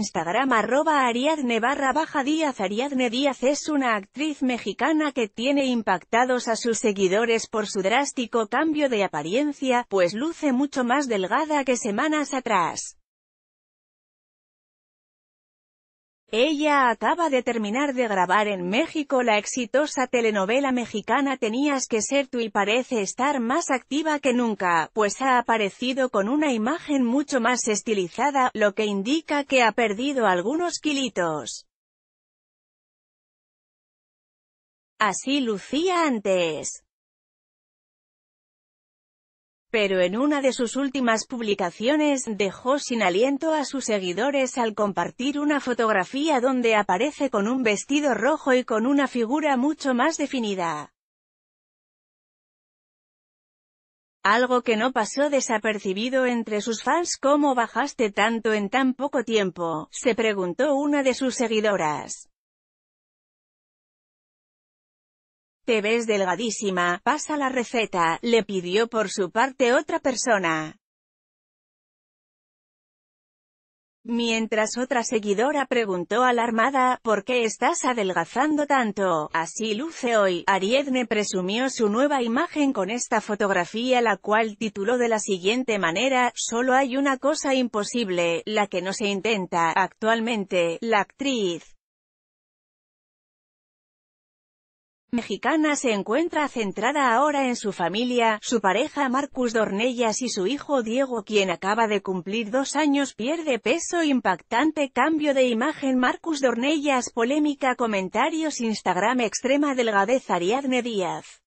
Instagram arroba Ariadne barra baja Díaz Ariadne Díaz es una actriz mexicana que tiene impactados a sus seguidores por su drástico cambio de apariencia, pues luce mucho más delgada que semanas atrás. Ella acaba de terminar de grabar en México la exitosa telenovela mexicana Tenías que ser tú y parece estar más activa que nunca, pues ha aparecido con una imagen mucho más estilizada, lo que indica que ha perdido algunos kilitos. Así lucía antes pero en una de sus últimas publicaciones, dejó sin aliento a sus seguidores al compartir una fotografía donde aparece con un vestido rojo y con una figura mucho más definida. Algo que no pasó desapercibido entre sus fans ¿Cómo bajaste tanto en tan poco tiempo? se preguntó una de sus seguidoras. te ves delgadísima, pasa la receta, le pidió por su parte otra persona. Mientras otra seguidora preguntó alarmada, ¿por qué estás adelgazando tanto? Así luce hoy, Ariadne presumió su nueva imagen con esta fotografía la cual tituló de la siguiente manera, solo hay una cosa imposible, la que no se intenta. Actualmente, la actriz mexicana se encuentra centrada ahora en su familia, su pareja Marcus Dornellas y su hijo Diego quien acaba de cumplir dos años pierde peso impactante cambio de imagen Marcus Dornellas polémica comentarios Instagram extrema delgadez Ariadne Díaz